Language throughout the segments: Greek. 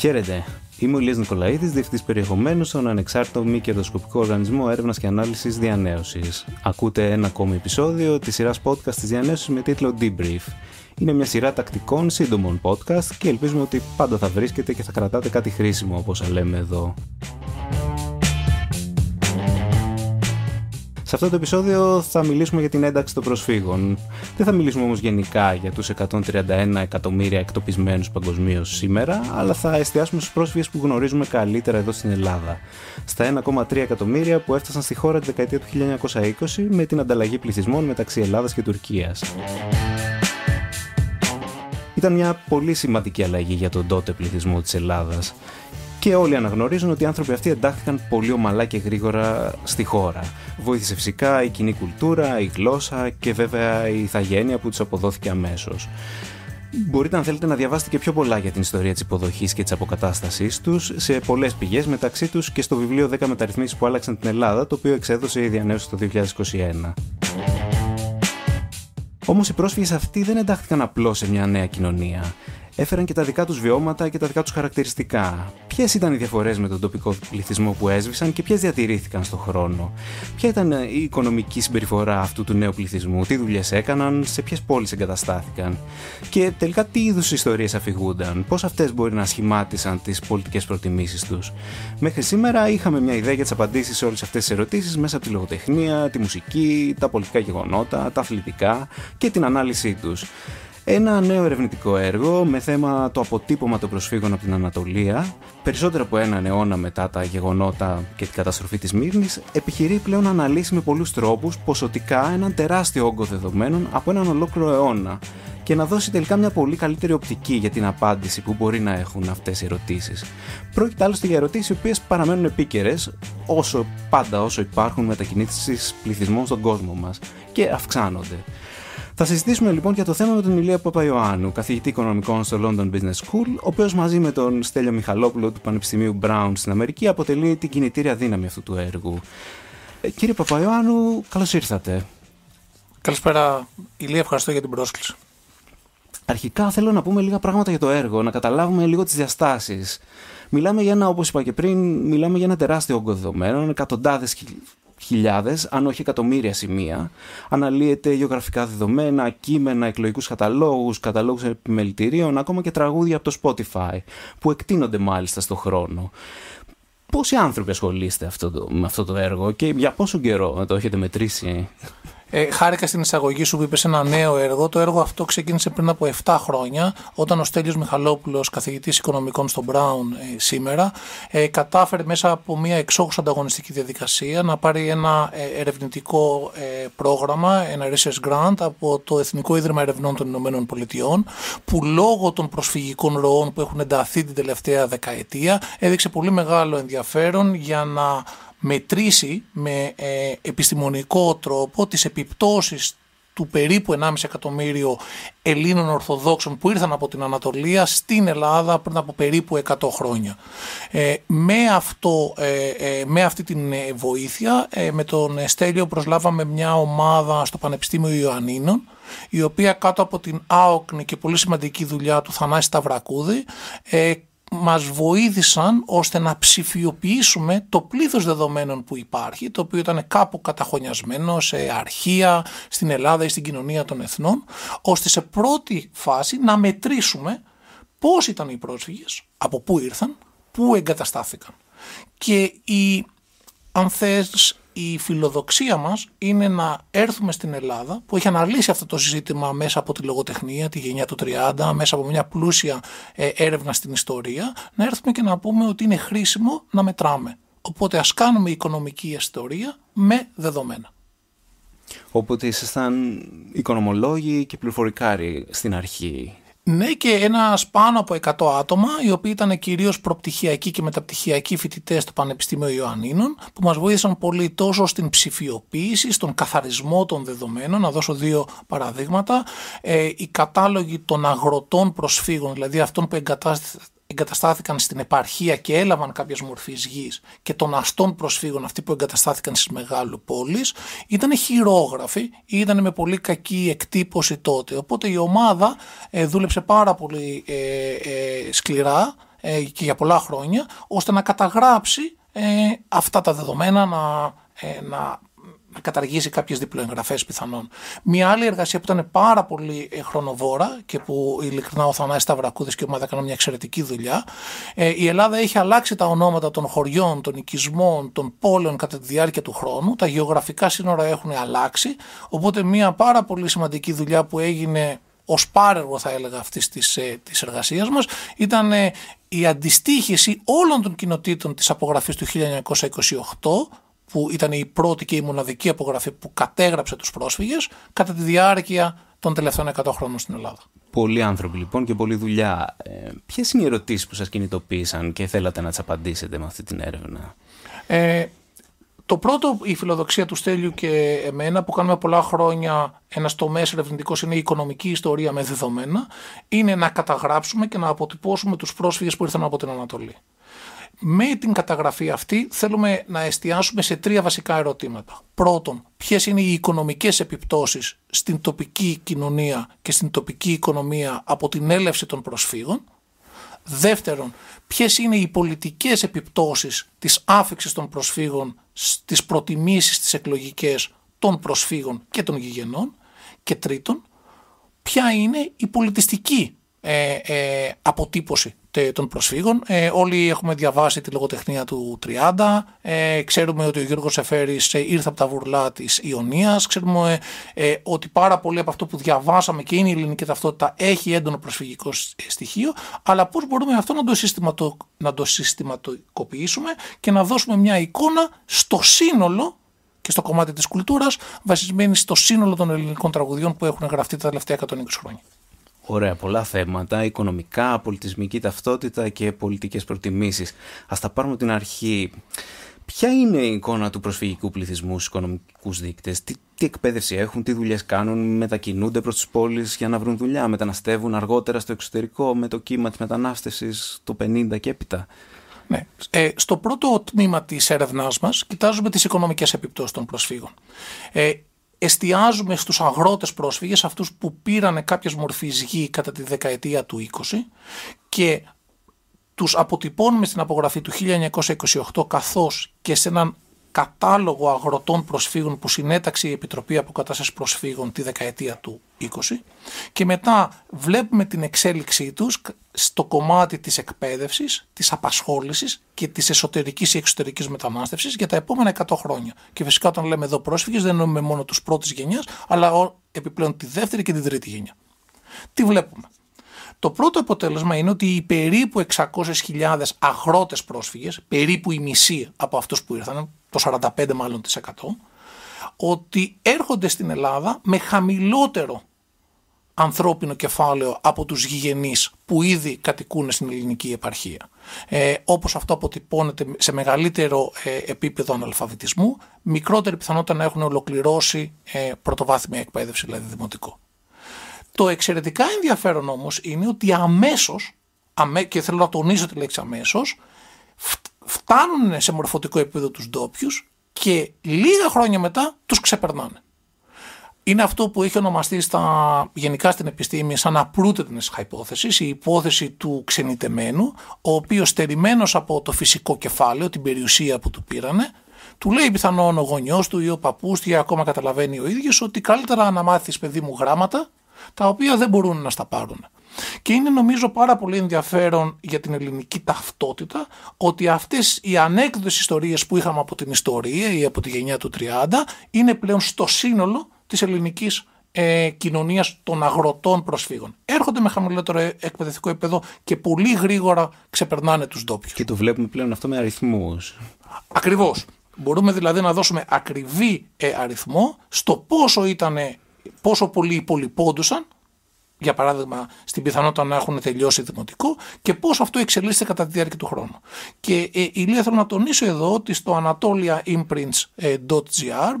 Χαίρετε. Είμαι ο Ηλίας Νικολαίδης, διευθυντής περιεχομένου στον ανεξάρτητο μη κερδοσκοπικό οργανισμό έρευνας και ανάλυσης διανέωσης. Ακούτε ένα ακόμη επεισόδιο της σειράς podcast της διανέωσης με τίτλο Debrief. Είναι μια σειρά τακτικών σύντομων podcast και ελπίζουμε ότι πάντα θα βρίσκετε και θα κρατάτε κάτι χρήσιμο όπως λέμε εδώ. Σε αυτό το επεισόδιο θα μιλήσουμε για την ένταξη των προσφύγων. Δεν θα μιλήσουμε όμως γενικά για τους 131 εκατομμύρια εκτοπισμένους παγκοσμίως σήμερα, αλλά θα εστιάσουμε στους πρόσφυγες που γνωρίζουμε καλύτερα εδώ στην Ελλάδα. Στα 1,3 εκατομμύρια που έφτασαν στη χώρα τη δεκαετία του 1920 με την ανταλλαγή πληθυσμών μεταξύ Ελλάδας και Τουρκίας. Ήταν μια πολύ σημαντική αλλαγή για τον τότε πληθυσμό της Ελλάδας. Και όλοι αναγνωρίζουν ότι οι άνθρωποι αυτοί εντάχθηκαν πολύ ομαλά και γρήγορα στη χώρα. Βοήθησε φυσικά η κοινή κουλτούρα, η γλώσσα και βέβαια η ηθαγένεια που τους αποδόθηκε αμέσως. Μπορείτε αν θέλετε να διαβάσετε και πιο πολλά για την ιστορία της υποδοχής και της αποκατάσταση τους σε πολλές πηγές μεταξύ τους και στο βιβλίο 10 μεταρρυθμίσεις που άλλαξαν την Ελλάδα το οποίο εξέδωσε η Διανέωση το 2021. Όμως, οι πρόσφυγες αυτοί δεν εντάχθηκαν απλώς σε μια νέα κοινωνία έφεραν και τα δικά τους βιώματα και τα δικά τους χαρακτηριστικά. Ποιες ήταν οι διαφορές με τον τοπικό πληθυσμό που έσβησαν και ποιες διατηρήθηκαν στον χρόνο. Ποια ήταν ε, η οικονομική συμπεριφορά αυτού του νέου πληθυσμού, τι δουλειές έκαναν, σε ποιες πόλεις εγκαταστάθηκαν. Και τελικά τι είδους ιστορίες αφηγούνταν, πώς αυτές μπορεί να σχημάτισαν τις πολιτικές προτιμήσεις τους. Μέχρι σήμερα είχαμε μια ιδέα για τις απαντήσεις σε όλες αυτές τις ερωτήσεις μέσα από τη λογοτεχνία, τη μουσική, τα πολιτικά γεγονότα, τα αθλητικά και την ανάλυση τους. Ένα νέο ερευνητικό έργο με θέμα το αποτύπωμα των προσφύγων από την Ανατολία, περισσότερο από έναν αιώνα μετά τα γεγονότα και την καταστροφή της Μύρνης, επιχειρεί πλέον να αναλύσει με πολλούς τρόπους ποσοτικά έναν τεράστιο όγκο δεδομένων από έναν ολόκληρο αιώνα και να δώσει τελικά μια πολύ καλύτερη οπτική για την απάντηση που μπορεί να έχουν αυτές οι ερωτήσεις. Πρόκειται άλλωστε για ερωτήσεις οι οποίες παραμένουν επίκαιρες όσο πάντα όσο υπάρχουν μετακινήσεις πληθυσμών στον κόσμο μας και αυξάνονται. Θα συζητήσουμε λοιπόν για το θέμα με τον Ηλία Παπαϊωάννου, καθηγητή οικονομικών στο London Business School, ο οποίος μαζί με τον Στέλιο Μιχαλόπουλο του Πανεπιστημίου Brown στην Αμερική αποτελεί την κινητήρια δύναμη αυτού του έργου. Ε, κύριε Παπαϊωάννου, καλώς ήρθατε. Καλησπέρα, Ηλία, ευχαριστώ για την πρόσκληση. Αρχικά θέλω να πούμε λίγα πράγματα για το έργο, να καταλάβουμε λίγο τις διαστάσεις. Μιλάμε για ένα, όπως είπα και πριν, μιλάμε για ένα τεράστιο όγκο δεδομένων, εκατοντάδες χιλιάδες, αν όχι εκατομμύρια σημεία. Αναλύεται γεωγραφικά δεδομένα, κείμενα, εκλογικούς καταλόγους, καταλόγους επιμελητηρίων, ακόμα και τραγούδια από το Spotify, που εκτείνονται μάλιστα στο χρόνο. Πόσοι άνθρωποι ασχολείστε αυτό με αυτό το έργο και για πόσο καιρό το έχετε μετρήσει. Ε, χάρηκα στην εισαγωγή σου που είπες ένα νέο έργο. Το έργο αυτό ξεκίνησε πριν από 7 χρόνια, όταν ο Στέλιος Μιχαλόπουλος Καθηγητής οικονομικών στο Μπράουν ε, σήμερα, ε, κατάφερε μέσα από μια εξόχους ανταγωνιστική διαδικασία να πάρει ένα ε, ερευνητικό ε, πρόγραμμα, ένα research grant από το Εθνικό Ίδρυμα Ερευνών των Ηνωμένων Πολιτειών, που λόγω των προσφυγικών ροών που έχουν ενταθεί την τελευταία δεκαετία, έδειξε πολύ μεγάλο ενδιαφέρον για να μετρήσει με ε, επιστημονικό τρόπο τις επιπτώσεις του περίπου 1,5 εκατομμύριο Ελλήνων Ορθοδόξων που ήρθαν από την Ανατολία στην Ελλάδα πριν από περίπου 100 χρόνια. Ε, με, αυτό, ε, ε με αυτή την ε, βοήθεια, με τον Στέλιο προσλάβαμε μια ομάδα στο Πανεπιστήμιο Ιωαννίνων, η οποία κάτω από την άοκνη και πολύ σημαντική δουλειά του Θανάση Σταυρακούδη μας βοήθησαν ώστε να ψηφιοποιήσουμε το πλήθος δεδομένων που υπάρχει, το οποίο ήταν κάπου καταχωνιασμένο σε αρχεία στην Ελλάδα ή στην κοινωνία των εθνών, ώστε σε πρώτη φάση να μετρήσουμε πώς ήταν οι πρόσφυγες, από πού ήρθαν, πού εγκαταστάθηκαν. Και οι αν θες, η φιλοδοξία μας είναι να έρθουμε στην Ελλάδα που έχει αναλύσει αυτό το συζήτημα μέσα από τη λογοτεχνία, τη γενιά του 30, μέσα από μια πλούσια ε, έρευνα στην ιστορία, να έρθουμε και να πούμε ότι είναι χρήσιμο να μετράμε. Οπότε ας κάνουμε οικονομική ιστορία με δεδομένα. Οπότε ήσασταν οικονομολόγοι και πληροφορικάροι στην αρχή. Ναι, και ένας πάνω από 100 άτομα, οι οποίοι ήταν κυρίως προπτυχιακοί και μεταπτυχιακοί φοιτητές του Πανεπιστημίου Ιωαννίνων, που μας βοήθησαν πολύ τόσο στην ψηφιοποίηση, στον καθαρισμό των δεδομένων. Να δώσω δύο παραδείγματα. Ε, οι κατάλογοι των αγροτών προσφύγων, δηλαδή αυτών που εγκατάστησαν, εγκαταστάθηκαν στην επαρχία και έλαβαν κάποιες μορφή γης και των αστών προσφύγων, αυτοί που εγκαταστάθηκαν στις μεγάλου πόλει, ήταν χειρόγραφοι ή ήταν με πολύ κακή εκτύπωση τότε. Οπότε η ομάδα ε, δούλεψε πάρα πολύ ε, ε, σκληρά και για πολλά χρόνια, ώστε να καταγράψει αυτά τα δεδομένα, να, να καταργήσει κάποιες διπλοεγγραφές πιθανόν. Μία άλλη εργασία που ήταν πάρα πολύ ε, χρονοβόρα και που ειλικρινά ο Θανάη Σταυρακούδης και η ομάδα έκαναν μια εξαιρετική δουλειά. Ε, η Ελλάδα έχει αλλάξει τα ονόματα των χωριών, των οικισμών, των πόλεων κατά τη διάρκεια του χρόνου. Τα γεωγραφικά σύνορα έχουν αλλάξει. Οπότε μία πάρα πολύ σημαντική δουλειά που έγινε ως πάρεργο, θα έλεγα, αυτής της ε, εργασίας μας ήταν η αντιστοίχηση όλων των κοινοτήτων της απογραφής του 1928 που ήταν η πρώτη και η μοναδική απογραφή που κατέγραψε τους πρόσφυγες κατά τη διάρκεια των τελευταίων 100 χρόνων στην Ελλάδα. Πολλοί άνθρωποι λοιπόν και πολλή δουλειά. Ε, Ποιες είναι οι ερωτήσεις που σας κινητοποίησαν και θέλατε να τις απαντήσετε με αυτή την έρευνα, ε, Το πρώτο, η φιλοδοξία του Στέλιου και εμένα, που κάνουμε πολλά χρόνια ένας τομέας ερευνητικός, είναι η οικονομική ιστορία με δεδομένα, είναι να καταγράψουμε και να αποτυπώσουμε τους πρόσφυγες που ήρθαν από την Ανατολή. Με την καταγραφή αυτή θέλουμε να εστιάσουμε σε τρία βασικά ερωτήματα. Πρώτον, ποιες είναι οι οικονομικές επιπτώσεις στην τοπική κοινωνία και στην τοπική οικονομία από την έλευση των προσφύγων. Δεύτερον, ποιες είναι οι πολιτικές επιπτώσεις της άφηξης των προσφύγων στις προτιμήσεις της εκλογικές των προσφύγων και των γηγενών. Και τρίτον, ποια είναι η πολιτιστική ε, ε, αποτύπωση των προσφύγων. Ε, όλοι έχουμε διαβάσει τη λογοτεχνία του 30. Ε, ξέρουμε ότι ο Γιώργος Εφέρης ε, ήρθε από τα βουρλά της Ιωνίας. Ξέρουμε ε, ότι πάρα πολύ από αυτό που διαβάσαμε και είναι η ελληνική ταυτότητα έχει έντονο προσφυγικό ε, στοιχείο. Αλλά πώς μπορούμε αυτό να το, συστηματο, να το συστηματικοποιήσουμε και να δώσουμε μια εικόνα στο σύνολο και στο κομμάτι της κουλτούρας βασισμένη στο σύνολο των ελληνικών τραγουδιών που έχουν γραφτεί τα τελευταία 120 χρόνια. Ωραία, πολλά θέματα, οικονομικά, πολιτισμική ταυτότητα και πολιτικές προτιμήσεις. Ας τα πάρουμε την αρχή. Ποια είναι η εικόνα του προσφυγικού πληθυσμού στους οικονομικούς δείκτες, τι, τι εκπαίδευση έχουν, τι δουλειές κάνουν, μετακινούνται προς τις πόλεις για να βρουν δουλειά, μεταναστεύουν αργότερα στο εξωτερικό με το κύμα της μετανάστευσης το 50 και έπειτα. Ναι. Ε, στο πρώτο τμήμα της έρευνάς μας κοιτάζουμε τις οικονομικές επιπτώσεις των προσφύγων. Ε, εστιάζουμε στους αγρότες πρόσφυγες, αυτούς που πήραν κάποιες μορφής γη κατά τη δεκαετία του 20 και τους αποτυπώνουμε στην απογραφή του 1928 καθώς και σε έναν κατάλογο αγροτών προσφύγων που συνέταξε η Επιτροπή Αποκατάστασης Προσφύγων τη δεκαετία του 20 και μετά βλέπουμε την εξέλιξή τους στο κομμάτι της εκπαίδευσης, της απασχόλησης και της εσωτερικής ή εξωτερικής μετανάστευσης για τα επόμενα 100 χρόνια. Και φυσικά όταν λέμε εδώ πρόσφυγες δεν εννοούμε μόνο τους πρώτης γενιάς αλλά επιπλέον τη δεύτερη και τη τρίτη γενιά. Τι βλέπουμε. Το πρώτο αποτέλεσμα είναι ότι οι περίπου 600.000 αγρότες πρόσφυγες, περίπου η μισή από αυτούς που ήρθαν, το 45 μάλλον 100, ότι έρχονται στην Ελλάδα με χαμηλότερο ανθρώπινο κεφάλαιο από τους γηγενείς που ήδη κατοικούν στην ελληνική επαρχία. Ε, όπως αυτό αποτυπώνεται σε μεγαλύτερο ε, επίπεδο αναλφαβητισμού, μικρότερη πιθανότητα να έχουν ολοκληρώσει ε, πρωτοβάθμια εκπαίδευση, δηλαδή δημοτικό. Το εξαιρετικά ενδιαφέρον όμως είναι ότι αμέσως, και θέλω να τονίζω τη λέξη αμέσως, φτάνουν σε μορφωτικό επίπεδο τους ντόπιους και λίγα χρόνια μετά τους ξεπερνάνε. Είναι αυτό που έχει ονομαστεί στα, γενικά στην επιστήμη σαν απρούτετνες χαϊπόθεσης, η υπόθεση του ξενιτεμένου, ο οποίος στερημένος από το φυσικό κεφάλαιο, την περιουσία που του πήρανε, του λέει πιθανόν ο γονιός του ή ο παππούς του ή ακόμα καταλαβαίνει ο ίδιος ότι καλύτερα να μάθεις παιδί μου γράμματα τα οποία δεν μπορούν να στα πάρουν. Και είναι νομίζω πάρα πολύ ενδιαφέρον για την ελληνική ταυτότητα ότι αυτές οι ανέκδοτες ιστορίες που είχαμε από την ιστορία ή από τη γενιά του 30 είναι πλέον στο σύνολο της ελληνικής ε, κοινωνίας των αγροτών προσφύγων. Έρχονται με χαμηλότερο ε, εκπαιδευτικό επίπεδο και πολύ γρήγορα ξεπερνάνε τους ντόπιους. Και το βλέπουμε πλέον αυτό με αριθμούς. Ακριβώς. Μπορούμε δηλαδή να δώσουμε ακριβή ε, αριθμό στο πόσο ήταν, πόσο πολλοί υπολοιπόντουσαν για παράδειγμα, στην πιθανότητα να έχουν τελειώσει δημοτικό και πώς αυτό εξελίσσεται κατά τη διάρκεια του χρόνου. Και ε, Λία θέλω να τονίσω εδώ ότι στο anatoliaimprints.gr ε,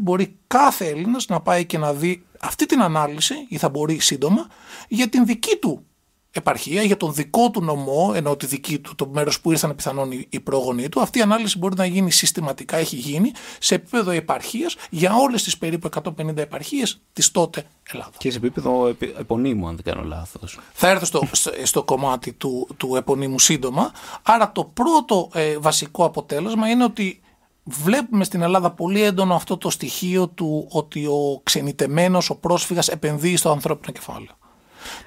μπορεί κάθε Έλληνας να πάει και να δει αυτή την ανάλυση ή θα μπορεί σύντομα για την δική του επαρχία για τον δικό του νομό, ενώ τη δική του, το μέρος που ήρθαν πιθανόν οι πρόγονοι του. Αυτή η ανάλυση μπορεί να γίνει συστηματικά, έχει γίνει σε επίπεδο επαρχίας για όλες τις περίπου 150 επαρχίες της τότε Ελλάδας. Και σε επίπεδο επωνύμου, αν δεν κάνω λάθος. Θα έρθω στο, στο κομμάτι του, του επωνύμου σύντομα. Άρα το πρώτο ε, βασικό αποτέλεσμα είναι ότι βλέπουμε στην Ελλάδα πολύ έντονο αυτό το στοιχείο του ότι ο ξενιτεμένος, ο πρόσφυγας επενδύει στο ανθρώπινο κεφάλαιο.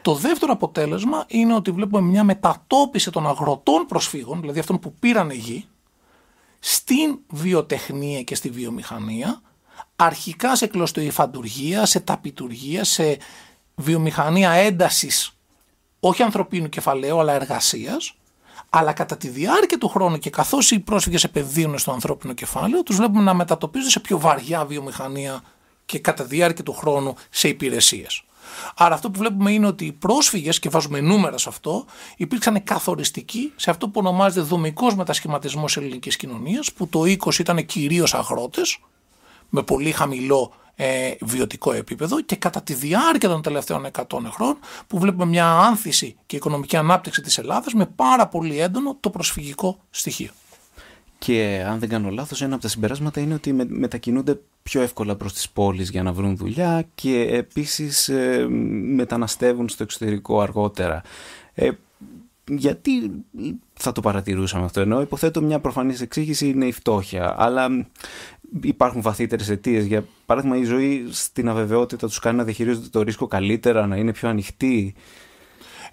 Το δεύτερο αποτέλεσμα είναι ότι βλέπουμε μια μετατόπιση των αγροτών προσφύγων, δηλαδή αυτών που πήραν γη, στην βιοτεχνία και στη βιομηχανία, αρχικά σε κλωστοϊφαντουργία, σε ταπιτουργία, σε βιομηχανία έντασης, όχι ανθρωπίνου κεφαλαίου, αλλά εργασίας, αλλά κατά τη διάρκεια του χρόνου και καθώς οι πρόσφυγες επενδύουν στο ανθρώπινο κεφάλαιο, τους βλέπουμε να μετατοπίζονται σε πιο βαριά βιομηχανία και κατά τη διάρκεια του χρόνου σε υπηρεσίες. Άρα αυτό που βλέπουμε είναι ότι οι πρόσφυγες, και βάζουμε νούμερα σε αυτό, υπήρξαν καθοριστικοί σε αυτό που ονομάζεται δομικός μετασχηματισμός ελληνικής κοινωνίας, που το 20 ήταν κυρίως αγρότες, με πολύ χαμηλό ε, βιωτικό επίπεδο και κατά τη διάρκεια των τελευταίων 100 χρόνων που βλέπουμε μια άνθηση και οικονομική ανάπτυξη της Ελλάδας με πάρα πολύ έντονο το προσφυγικό στοιχείο. Και αν δεν κάνω λάθος, ένα από τα συμπεράσματα είναι ότι μετακινούνται πιο εύκολα προς τις πόλεις για να βρουν δουλειά και επίσης ε, μεταναστεύουν στο εξωτερικό αργότερα. Ε, γιατί θα το παρατηρούσαμε αυτό, ενώ υποθέτω μια προφανής εξήγηση είναι η φτώχεια, αλλά υπάρχουν βαθύτερες αιτίες. Για παράδειγμα η ζωή στην αβεβαιότητα τους κάνει να διαχειρίζονται το ρίσκο καλύτερα, να είναι πιο ανοιχτοί.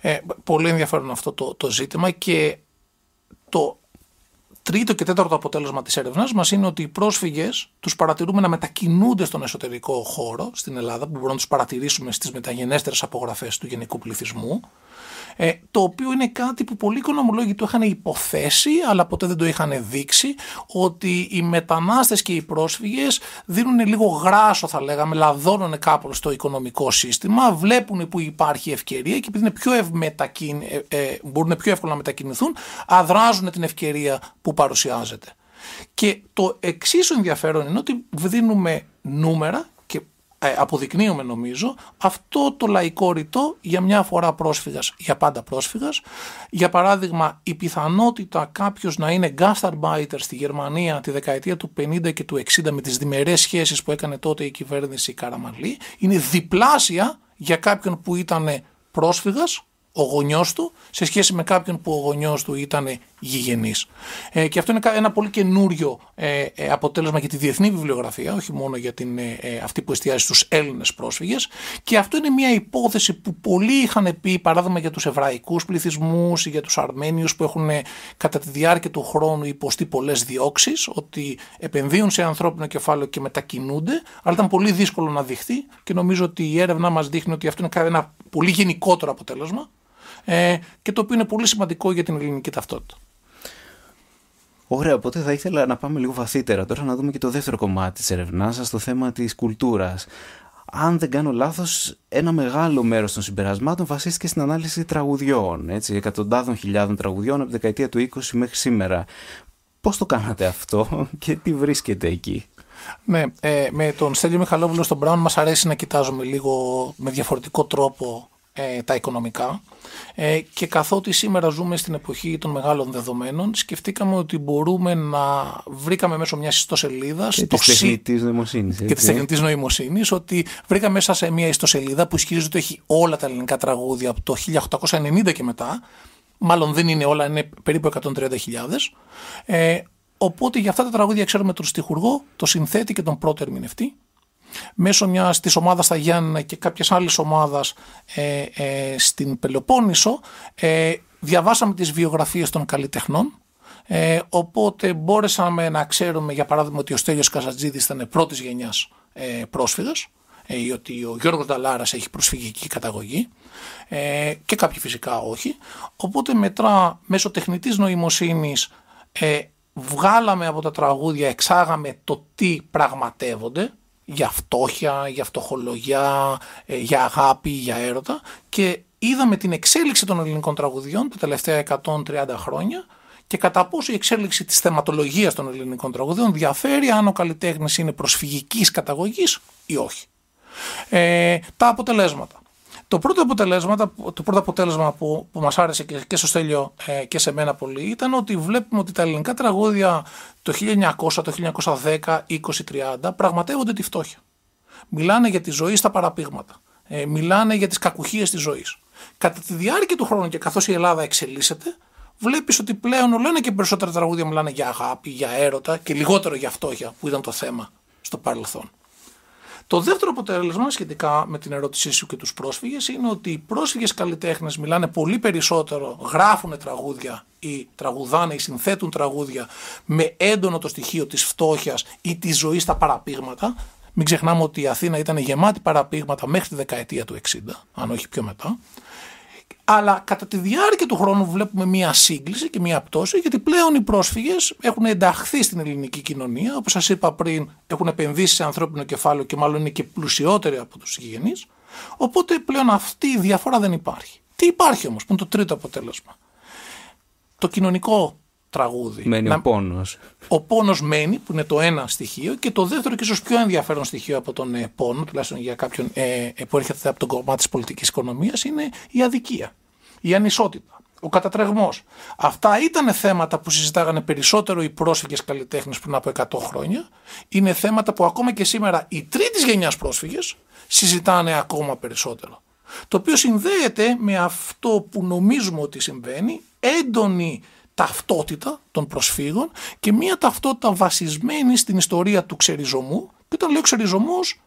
Ε, πολύ ενδιαφέρον αυτό το, το ζήτημα και το τρίτο και τέταρτο αποτέλεσμα της έρευνά μας είναι ότι οι πρόσφυγες τους παρατηρούμε να μετακινούνται στον εσωτερικό χώρο στην Ελλάδα, που μπορούμε να τους παρατηρήσουμε στις μεταγενέστερες απογραφές του γενικού πληθυσμού. Ε, το οποίο είναι κάτι που πολλοί οικονομολόγοι το είχαν υποθέσει, αλλά ποτέ δεν το είχαν δείξει, ότι οι μετανάστες και οι πρόσφυγες δίνουν λίγο γράσο θα λέγαμε, λαδώνουν κάπως στο οικονομικό σύστημα, βλέπουν που υπάρχει ευκαιρία και επειδή είναι πιο ε, ε, μπορούν πιο εύκολα να μετακινηθούν, αδράζουν την ευκαιρία που παρουσιάζεται. Και το εξίσου ενδιαφέρον είναι ότι δίνουμε νούμερα και ε, αποδεικνύουμε νομίζω αυτό το λαϊκό ρητό για μια φορά πρόσφυγας, για πάντα πρόσφυγας. Για παράδειγμα η πιθανότητα κάποιος να είναι gastarbeiter στη Γερμανία τη δεκαετία του 50 και του 60 με τις διμερές σχέσεις που έκανε τότε η κυβέρνηση Καραμαλή είναι διπλάσια για κάποιον που ήταν πρόσφυγας ο γονιός του σε σχέση με κάποιον που ο γονιός του ήταν ε, και αυτό είναι ένα πολύ καινούριο ε, ε, αποτέλεσμα για τη διεθνή βιβλιογραφία, όχι μόνο για την, ε, ε, αυτή που εστιάζει στους Έλληνες πρόσφυγες. Και αυτό είναι μια υπόθεση που πολλοί είχαν πει, παράδειγμα για τους εβραϊκούς πληθυσμούς ή για τους Αρμένιους που έχουν κατά τη διάρκεια του χρόνου υποστεί πολλές διώξεις ότι επενδύουν σε ανθρώπινο κεφάλαιο και μετακινούνται, αλλά ήταν πολύ δύσκολο να δειχθεί και νομίζω ότι η έρευνά μας δείχνει ότι αυτό είναι ένα πολύ γενικότερο αποτέλεσμα και το οποίο είναι πολύ σημαντικό για την ελληνική ταυτότητα. Ωραία, οπότε θα ήθελα να πάμε λίγο βαθύτερα τώρα να δούμε και το δεύτερο κομμάτι της ερευνάς σας, το θέμα της κουλτούρας. Αν δεν κάνω λάθος, ένα μεγάλο μέρος των συμπερασμάτων βασίστηκε στην ανάλυση τραγουδιών, έτσι, εκατοντάδων χιλιάδων τραγουδιών από τη δεκαετία του 20 μέχρι σήμερα. Πώς το κάνατε αυτό και τι βρίσκεται εκεί. Ναι, ε, με τον Στέλιο Μιχαλόπουλο στον Μπράουν μας αρέσει να κοιτάζουμε λίγο με διαφορετικό τρόπο ε, τα οικονομικά ε, και καθότι σήμερα ζούμε στην εποχή των μεγάλων δεδομένων σκεφτήκαμε ότι μπορούμε να βρήκαμε μέσω μιας ιστοσελίδας και της τεχνητής νοημοσύνης, και της ε. τεχνητής νοημοσύνης ότι βρήκαμε μέσα σε μια ιστοσελίδα που ισχυρίζεται ότι έχει όλα τα ελληνικά τραγούδια από το 1890 και μετά μάλλον δεν είναι όλα, είναι περίπου 130.000 ε, οπότε για αυτά τα τραγούδια ξέρουμε τον στιχουργό, τον συνθέτη και τον πρώτο ερμηνευτή μέσω μιας της ομάδας στα Γιάννα και κάποιες άλλες ομάδας ε, ε, στην Πελοπόννησο ε, διαβάσαμε τις βιογραφίες των καλλιτεχνών οπότε μπόρεσαμε να ξέρουμε για παράδειγμα ότι ο Στέλιος Κασατζίδης ήταν πρώτης γενιάς ε, ή ότι ο Γιώργος Νταλάρας έχει προσφυγική καταγωγή και κάποιοι φυσικά όχι. Οπότε μετρά μέσω τεχνητής νοημοσύνης ε, βγάλαμε από τα τραγούδια, εξάγαμε το τι πραγματεύονται για φτώχεια, για φτωχολογιά, ε, για αγάπη, για έρωτα και είδαμε την εξέλιξη των ελληνικών τραγουδιών τα τελευταία 130 χρόνια και κατά πόσο η εξέλιξη της θεματολογίας των ελληνικών τραγουδιών διαφέρει αν ο καλλιτέχνης είναι προσφυγικής καταγωγής ή όχι. Ε, τα αποτελέσματα. Το πρώτο αποτέλεσμα, το πρώτο αποτέλεσμα που, που μας άρεσε και, και στο Στέλιο ε, και σε μένα πολύ ήταν ότι βλέπουμε ότι τα ελληνικά τραγούδια το 1900, το 1910, 20, 30 πραγματεύονται τη φτώχεια. Μιλάνε για τη ζωή στα παραπήγματα. Ε, μιλάνε για τις κακουχίες της ζωής. Κατά τη διάρκεια του χρόνου και καθώς η Ελλάδα εξελίσσεται, βλέπεις ότι πλέον όλο και περισσότερα τραγούδια μιλάνε για αγάπη, για έρωτα και λιγότερο για φτώχεια που ήταν το θέμα στο παρελθόν. Το δεύτερο αποτέλεσμα σχετικά με την ερώτησή σου και τους πρόσφυγες είναι ότι οι πρόσφυγες καλλιτέχνες μιλάνε πολύ περισσότερο, γράφουν τραγούδια ή τραγουδάνε ή συνθέτουν τραγούδια με έντονο το στοιχείο της φτώχειας ή της ζωής στα παραπήγματα. Μην ξεχνάμε ότι η Αθήνα ήταν γεμάτη παραπήγματα μέχρι τη δεκαετία του 60, αν όχι πιο μετά αλλά κατά τη διάρκεια του χρόνου βλέπουμε μία σύγκληση και μία πτώση, γιατί πλέον οι πρόσφυγες έχουν ενταχθεί στην ελληνική κοινωνία. Όπως σας είπα πριν, έχουν επενδύσει σε ανθρώπινο κεφάλαιο και μάλλον είναι και πλουσιότεροι από τους συγγενείς. Οπότε πλέον αυτή η διαφορά δεν υπάρχει. Τι υπάρχει όμως, που είναι το τρίτο αποτέλεσμα. Το κοινωνικό τραγούδι. Μένει ο πόνος. Ο πόνος μένει, που είναι το ένα στοιχείο, και το δεύτερο και ίσως πιο ενδιαφέρον στοιχείο από τον ε, πόνο, τουλάχιστον για κάποιον ε, ε, που έρχεται από τον κομμάτι της πολιτικής οικονομίας, είναι η αδικία η ανισότητα, ο κατατρεγμός. Αυτά ήταν θέματα που συζητάγανε περισσότερο οι πρόσφυγες καλλιτέχνες πριν από 100 χρόνια. Είναι θέματα που ακόμα και σήμερα οι τρίτης γενιάς πρόσφυγες συζητάνε ακόμα περισσότερο. Το οποίο συνδέεται με αυτό που νομίζουμε ότι συμβαίνει, έντονη ταυτότητα των προσφύγων και μια ταυτότητα βασισμένη στην ιστορία του ξεριζωμού. Και όταν λέω ξεριζωμός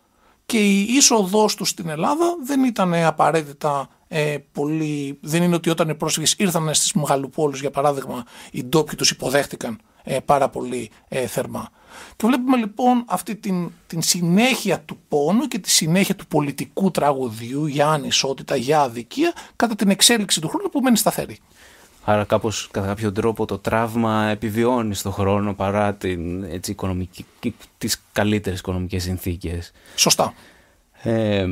και η είσοδός τους στην Ελλάδα δεν ήταν απαραίτητα ε, πολύ. Δεν είναι ότι όταν οι πρόσφυγες ήρθαν στις μεγαλοπόλου, για παράδειγμα, οι ντόπιοι τους υποδέχτηκαν ε, πάρα πολύ ε, θερμά. Και βλέπουμε λοιπόν αυτή την, την συνέχεια του πόνου και τη συνέχεια του πολιτικού τραγουδιού για ανισότητα, για αδικία, κατά την εξέλιξη του χρόνου που μένει σταθερή. Άρα κάπως κατά κάποιο τρόπο το τραύμα επιβιώνει στον χρόνο παρά την, έτσι, οικονομική, τις καλύτερες οικονομικές συνθήκες. Σωστά. Ε,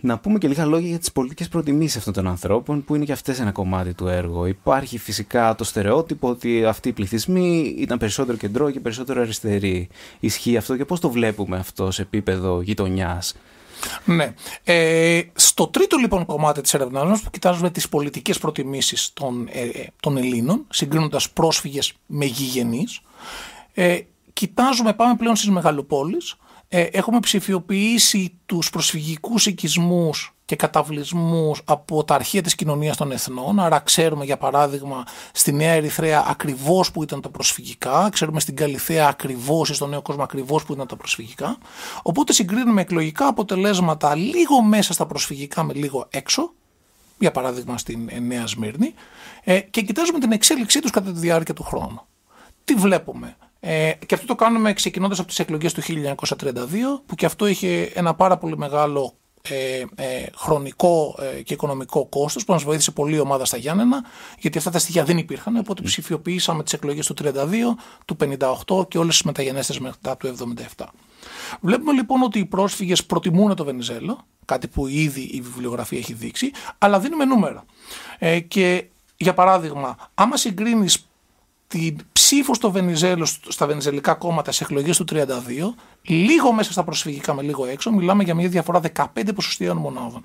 να πούμε και λίγα λόγια για τις πολιτικές προτιμήσεις αυτών των ανθρώπων που είναι και αυτές ένα κομμάτι του έργου. Υπάρχει φυσικά το στερεότυπο ότι αυτοί οι πληθυσμοί ήταν περισσότερο κεντρό και περισσότερο αριστεροί. Ισχύει αυτό και πώς το βλέπουμε αυτό σε επίπεδο γειτονιάς. Ναι. Ε, στο τρίτο λοιπόν κομμάτι της έρευνας μας που κοιτάζουμε τις πολιτικές προτιμήσεις των, ε, ε Ελλήνων συγκρίνοντας πρόσφυγες με γηγενείς ε, κοιτάζουμε πάμε πλέον στις μεγαλοπόλεις ε, έχουμε ψηφιοποιήσει τους προσφυγικούς οικισμούς και καταβλισμούς από τα αρχεία της κοινωνίας των εθνών. Άρα ξέρουμε για παράδειγμα στη Νέα Ερυθρέα ακριβώς που ήταν τα προσφυγικά, ξέρουμε στην Καλυθέα ακριβώς ή στον Νέο Κόσμο ακριβώς που ήταν τα προσφυγικά. Οπότε συγκρίνουμε εκλογικά αποτελέσματα λίγο μέσα στα προσφυγικά με λίγο έξω, για παράδειγμα στην ε, Νέα Σμύρνη, ε, και κοιτάζουμε την εξέλιξή τους κατά τη διάρκεια του χρόνου. Τι βλέπουμε. Ε, και αυτό το κάνουμε ξεκινώντας από τις εκλογές του 1932, που και αυτό είχε ένα πάρα πολύ μεγάλο ε, ε, χρονικό ε, και οικονομικό κόστος που μας βοήθησε πολύ η ομάδα στα Γιάννενα, γιατί αυτά τα στοιχεία δεν υπήρχαν. Οπότε ψηφιοποιήσαμε τις εκλογές του 32, του 58 και όλες τις μεταγενέστερες μετά του 77. Βλέπουμε λοιπόν ότι οι πρόσφυγες προτιμούν το Βενιζέλο, κάτι που ήδη η βιβλιογραφία έχει δείξει, αλλά δίνουμε νούμερα. Ε, και για παράδειγμα, άμα συγκρίνεις την ψήφου στο Βενιζέλο, στα βενιζελικά κόμματα σε εκλογές του 32, λίγο μέσα στα προσφυγικά με λίγο έξω, μιλάμε για μια διαφορά 15 ποσοστιαίων μονάδων.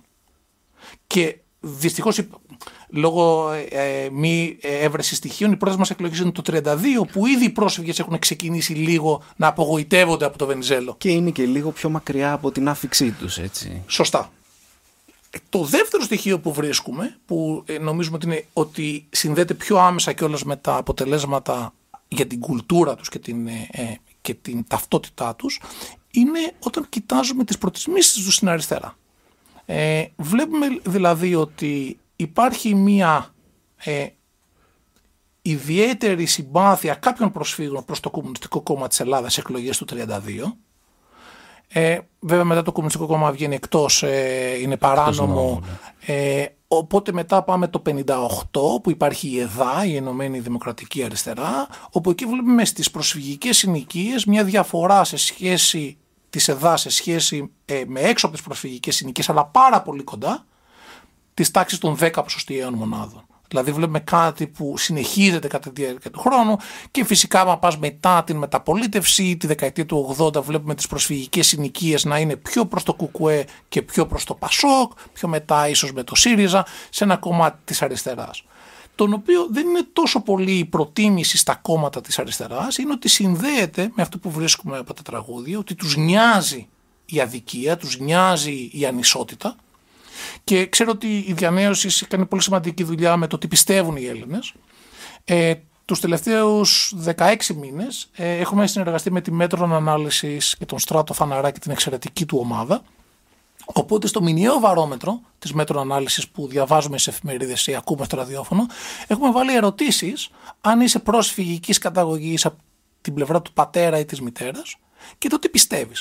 Και δυστυχώς λόγω ε, ε, μη ε, έβρεση στοιχείων, οι πρώτες μας εκλογές είναι το 32, που ήδη οι πρόσφυγες έχουν ξεκινήσει λίγο να απογοητεύονται από το Βενιζέλο. Και είναι και λίγο πιο μακριά από την άφηξή τους, Σωστά. Το δεύτερο στοιχείο που βρίσκουμε, που νομίζουμε είναι, ότι συνδέεται πιο άμεσα κιόλα με τα αποτελέσματα για την κουλτούρα τους και την, ε, ε, και την ταυτότητά τους είναι όταν κοιτάζουμε τις προτιμήσεις τους στην αριστερά. Ε, βλέπουμε δηλαδή ότι υπάρχει μία ε, ιδιαίτερη συμπάθεια κάποιων προσφύγων προς το Κομμουνιστικό Κόμμα της Ελλάδας εκλογές του 1932. Ε, βέβαια μετά το Κομμουνιστικό Κόμμα βγαίνει εκτός, ε, είναι παράνομο. Ναι. ε, Οπότε μετά πάμε το 58 που υπάρχει η ΕΔΑ, η Ενωμένη Δημοκρατική Αριστερά, όπου εκεί βλέπουμε στις προσφυγικές συνοικίες μια διαφορά σε σχέση της ΕΔΑ σε σχέση ε, με έξω από τις προσφυγικές συνοικίες, αλλά πάρα πολύ κοντά, της τάξης των 10 ποσοστιαίων μονάδων. Δηλαδή βλέπουμε κάτι που συνεχίζεται κατά τη διάρκεια του χρόνου και φυσικά άμα πας μετά την μεταπολίτευση, τη δεκαετία του 80 βλέπουμε τις προσφυγικές συνοικίες να είναι πιο προς το Κουκουέ και πιο προς το Πασόκ, πιο μετά ίσως με το ΣΥΡΙΖΑ σε ένα κομμάτι της αριστεράς τον οποίο δεν είναι τόσο πολύ η προτίμηση στα κόμματα της αριστεράς, είναι ότι συνδέεται με αυτό που βρίσκουμε από τα τραγούδια, ότι τους νοιάζει η αδικία, τους νοιάζει η ανισότητα και ξέρω ότι η διανέωση κάνει πολύ σημαντική δουλειά με το τι πιστεύουν οι Έλληνες. Ε, τους τελευταίους 16 μήνες ε, έχουμε συνεργαστεί με τη Μέτρον Ανάλυσης και τον Στράτο Φαναρά και την εξαιρετική του ομάδα. Οπότε στο μηνιαίο βαρόμετρο της μέτρο ανάλυσης που διαβάζουμε σε εφημερίδες ή ακούμε στο ραδιόφωνο, έχουμε βάλει ερωτήσεις αν είσαι πρόσφυγική καταγωγής από την πλευρά του πατέρα ή της μητέρας και το τι πιστεύεις.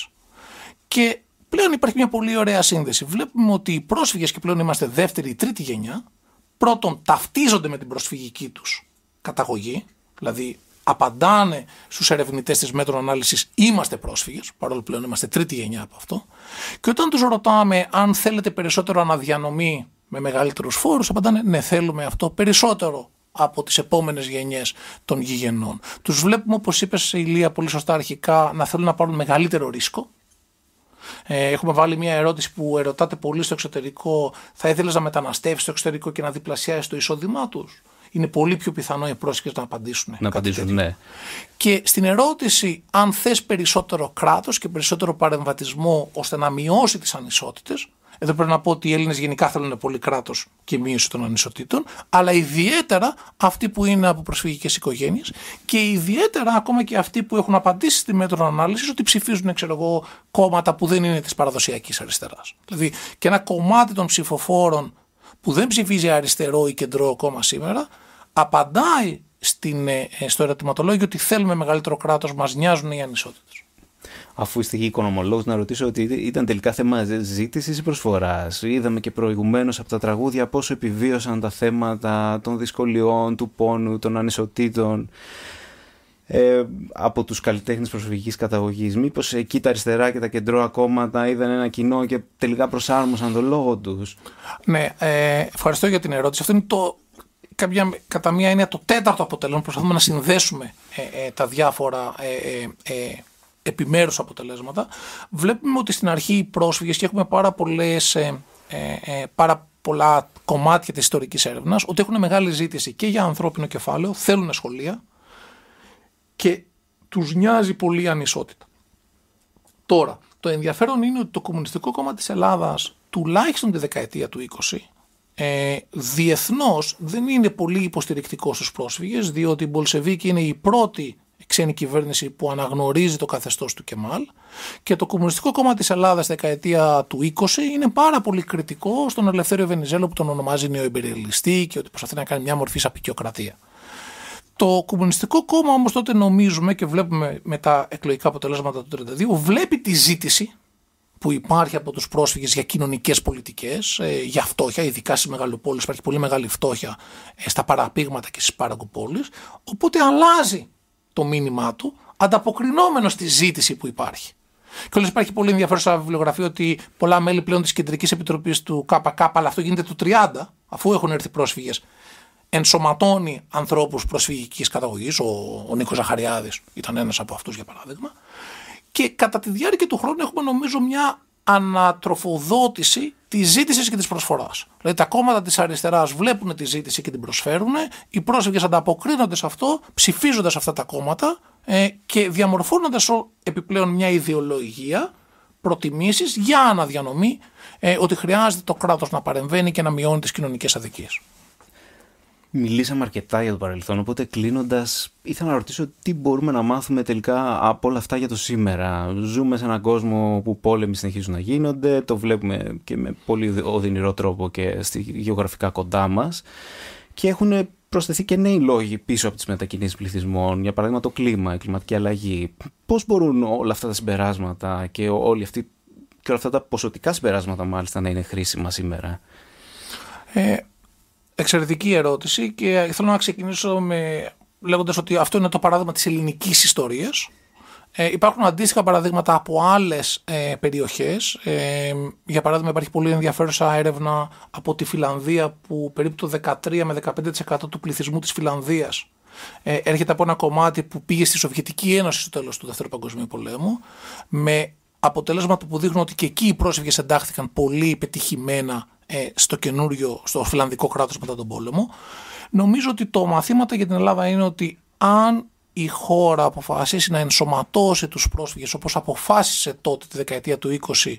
Και πλέον υπάρχει μια πολύ ωραία σύνδεση. Βλέπουμε ότι οι πρόσφυγες και πλέον είμαστε δεύτερη ή τρίτη γενιά, πρώτον ταυτίζονται με την προσφυγική τους καταγωγή, δηλαδή απαντάνε στους ερευνητές της μέτρων ανάλυσης είμαστε πρόσφυγες, παρόλο που πλέον είμαστε τρίτη γενιά από αυτό και όταν τους ρωτάμε αν θέλετε περισσότερο αναδιανομή με μεγαλύτερους φόρους, απαντάνε ναι θέλουμε αυτό περισσότερο από τις επόμενες γενιές των γηγενών. Τους βλέπουμε είπες η Ηλία πολύ σωστά αρχικά να θέλουν να πάρουν μεγαλύτερο ρίσκο ε, έχουμε βάλει μια ερώτηση που ερωτάτε πολύ στο εξωτερικό. Θα ήθελες να μεταναστεύσεις στο εξωτερικό και να διπλασιάσεις το εισόδημά τους. Είναι πολύ πιο πιθανό οι πρόσφυγες να απαντήσουν. Να απαντήσουν, ναι. Και στην ερώτηση, αν θες περισσότερο κράτος και περισσότερο παρεμβατισμό ώστε να μειώσει τις ανισότητες, εδώ πρέπει να πω ότι οι Έλληνες γενικά θέλουν πολύ κράτος και μείωση των ανισοτήτων, αλλά ιδιαίτερα αυτοί που είναι από προσφυγικές οικογένειες και ιδιαίτερα ακόμα και αυτοί που έχουν απαντήσει στη μέτρο ανάλυσης ότι ψηφίζουν ξέρω εγώ, κόμματα που δεν είναι της παραδοσιακής αριστεράς. Δηλαδή και ένα κομμάτι των ψηφοφόρων που δεν ψηφίζει αριστερό ή κεντρό κόμμα σήμερα, απαντάει στην, ε, ε, στο ερωτηματολόγιο ότι θέλουμε μεγαλύτερο κράτος, μας νοιάζουν οι ανισότητες αφού είστε οικονομολόγος, να ρωτήσω ότι ήταν τελικά θέμα ζήτησης ή προσφοράς. Είδαμε και προηγουμένως από τα τραγούδια πόσο επιβίωσαν τα θέματα των δυσκολιών, του πόνου, των ανισοτήτων ε, από τους καλλιτέχνες προσφυγικής καταγωγής. Μήπως εκεί τα αριστερά και τα κεντρώα κόμματα είδαν ένα κοινό και τελικά προσάρμοσαν τον λόγο τους. Ναι, ε, ευχαριστώ για την ερώτηση. Αυτό είναι το, κάποια, κατά μία έννοια το τέταρτο αποτελέσμα. Προσπαθούμε να συνδέσουμε ε, ε τα διάφορα ε, ε, επιμέρους αποτελέσματα, βλέπουμε ότι στην αρχή οι πρόσφυγες και έχουμε πάρα, πολλές, ε, ε, ε, πάρα πολλά κομμάτια της ιστορικής έρευνας ότι έχουν μεγάλη ζήτηση και για ανθρώπινο κεφάλαιο, θέλουν σχολεία και τους νοιάζει πολύ η ανισότητα. Τώρα, το ενδιαφέρον είναι ότι το Κομμουνιστικό Κόμμα της Ελλάδας τουλάχιστον τη δεκαετία του 20 ε, διεθνώς δεν είναι πολύ υποστηρικτικό στους πρόσφυγες διότι οι Μπολσεβίκοι είναι η πρώτοι ξένη κυβέρνηση που αναγνωρίζει το καθεστώς του Κεμάλ. Και το Κομμουνιστικό Κόμμα της Ελλάδας δεκαετία του 20 είναι πάρα πολύ κριτικό στον Ελευθέριο Βενιζέλο που τον ονομάζει νεοεμπεριελιστή και ότι προσπαθεί να κάνει μια μορφή σαπικιοκρατία. Το Κομμουνιστικό Κόμμα όμως τότε νομίζουμε και βλέπουμε με τα εκλογικά αποτελέσματα του 1932 βλέπει τη ζήτηση που υπάρχει από τους πρόσφυγες για κοινωνικές πολιτικές, ε, για φτώχεια, ειδικά στις μεγαλοπόλεις υπάρχει πολύ μεγάλη φτώχεια ε, στα παραπήγματα και στις παραγκοπόλεις, οπότε αλλάζει το μήνυμά του ανταποκρινόμενο στη ζήτηση που υπάρχει. Και όλες υπάρχει πολύ ενδιαφέρουσα βιβλιογραφία ότι πολλά μέλη πλέον της Κεντρικής Επιτροπής του ΚΚ, αλλά αυτό γίνεται του 30, αφού έχουν έρθει πρόσφυγες, ενσωματώνει ανθρώπους προσφυγικής καταγωγής. Ο, ο Νίκος Ζαχαριάδης ήταν ένας από αυτούς, για παράδειγμα. Και κατά τη διάρκεια του χρόνου έχουμε νομίζω μια ανατροφοδότηση της ζήτησης και της προσφοράς. Δηλαδή τα κόμματα της αριστεράς βλέπουν τη ζήτηση και την προσφέρουν, οι πρόσφυγες ανταποκρίνονται σε αυτό, ψηφίζοντας αυτά τα κόμματα ε, και διαμορφώνοντα επιπλέον μια ιδεολογία προτιμήσεις για αναδιανομή ε, ότι χρειάζεται το κράτος να παρεμβαίνει και να μειώνει τις κοινωνικές αδικίες μιλήσαμε αρκετά για το παρελθόν, οπότε κλείνοντας, ήθελα να ρωτήσω τι μπορούμε να μάθουμε τελικά από όλα αυτά για το σήμερα. Ζούμε σε έναν κόσμο που πόλεμοι συνεχίζουν να γίνονται, το βλέπουμε και με πολύ οδυνηρό τρόπο και στη γεωγραφικά κοντά μας. Και έχουν προσθεθεί και νέοι λόγοι πίσω από τις μετακινήσεις πληθυσμών, για παράδειγμα το κλίμα, η κλιματική αλλαγή. Πώς μπορούν όλα αυτά τα συμπεράσματα και, όλοι αυτή και όλα αυτά τα ποσοτικά συμπεράσματα, μάλιστα, να είναι χρήσιμα σήμερα. Ε, Εξαιρετική ερώτηση και θέλω να ξεκινήσω με λέγοντας ότι αυτό είναι το παράδειγμα της ελληνικής ιστορίας. Ε, υπάρχουν αντίστοιχα παραδείγματα από άλλες ε, περιοχές. Ε, για παράδειγμα υπάρχει πολύ ενδιαφέρουσα έρευνα από τη Φιλανδία που περίπου το 13 με 15% του πληθυσμού της Φιλανδίας ε, έρχεται από ένα κομμάτι που πήγε στη Σοβιετική Ένωση στο τέλος του Δεύτερου Παγκοσμίου Πολέμου με αποτέλεσμα που δείχνουν ότι και εκεί οι πρόσφυγες εντάχθηκαν πολύ πετυχημένα ε, στο καινούριο, στο φιλανδικό κράτος μετά τον πόλεμο. Νομίζω ότι το μαθήματα για την Ελλάδα είναι ότι αν η χώρα αποφασίσει να ενσωματώσει τους πρόσφυγες όπως αποφάσισε τότε τη δεκαετία του 20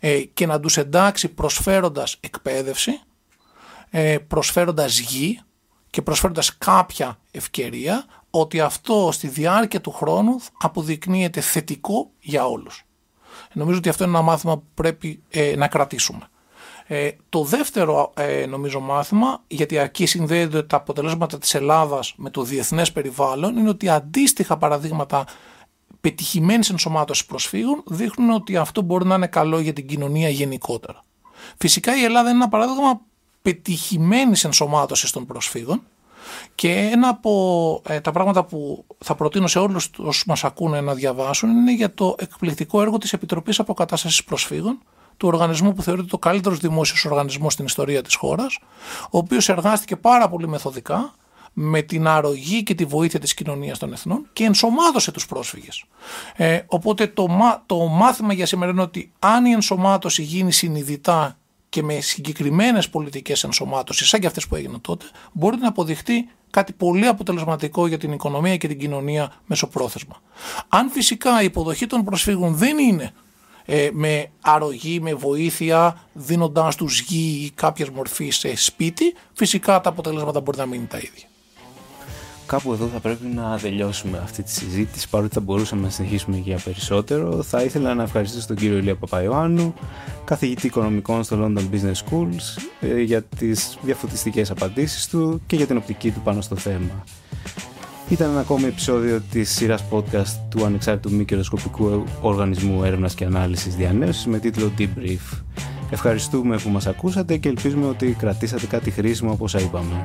ε, και να τους εντάξει προσφέροντας εκπαίδευση, ε, προσφέροντας γη και προσφέροντας κάποια ευκαιρία ότι αυτό στη διάρκεια του χρόνου αποδεικνύεται θετικό για όλους. Νομίζω ότι αυτό είναι ένα μάθημα που πρέπει ε, να κρατήσουμε. Ε, το δεύτερο ε, νομίζω μάθημα, γιατί εκεί συνδέεται τα αποτελέσματα της Ελλάδας με το διεθνές περιβάλλον, είναι ότι αντίστοιχα παραδείγματα πετυχημένης ενσωμάτωσης προσφύγων δείχνουν ότι αυτό μπορεί να είναι καλό για την κοινωνία γενικότερα. Φυσικά η Ελλάδα είναι ένα παράδειγμα πετυχημένης ενσωμάτωσης των προσφύγων και ένα από ε, τα πράγματα που θα προτείνω σε όλους όσους μας ακούνε να διαβάσουν είναι για το εκπληκτικό έργο της Επιτροπής Αποκατάστασης Προσφύγων του οργανισμού που θεωρείται το καλύτερος δημόσιος οργανισμός στην ιστορία της χώρας, ο οποίος εργάστηκε πάρα πολύ μεθοδικά με την αρρωγή και τη βοήθεια της κοινωνίας των εθνών και ενσωμάτωσε τους πρόσφυγες. Ε, οπότε το, το μάθημα για σήμερα είναι ότι αν η ενσωμάτωση γίνει συνειδητά και με συγκεκριμένες πολιτικές ενσωμάτωσης, σαν και αυτές που έγιναν τότε, μπορεί να αποδειχτεί κάτι πολύ αποτελεσματικό για την οικονομία και την κοινωνία μεσοπρόθεσμα. Αν φυσικά η υποδοχή των προσφύγων δεν είναι ε, με αρρωγή, με βοήθεια, δίνοντάς τους γη ή κάποια μορφή σε σπίτι, φυσικά τα αποτελέσματα μπορεί να μείνουν τα ίδια. Κάπου εδώ θα πρέπει να τελειώσουμε αυτή τη συζήτηση, παρότι θα μπορούσαμε να συνεχίσουμε για περισσότερο. Θα ήθελα να ευχαριστήσω τον κύριο Ηλία Παπαϊωάννου, καθηγητή οικονομικών στο London Business Schools, ε, για τις διαφωτιστικές απαντήσεις του και για την οπτική του πάνω στο θέμα. Ήταν ένα ακόμη επεισόδιο της σειράς podcast του ανεξάρτητου μη κερδοσκοπικού οργανισμού έρευνας και ανάλυσης διανέωσης με τίτλο Debrief. Ευχαριστούμε που μας ακούσατε και ελπίζουμε ότι κρατήσατε κάτι χρήσιμο όπως είπαμε.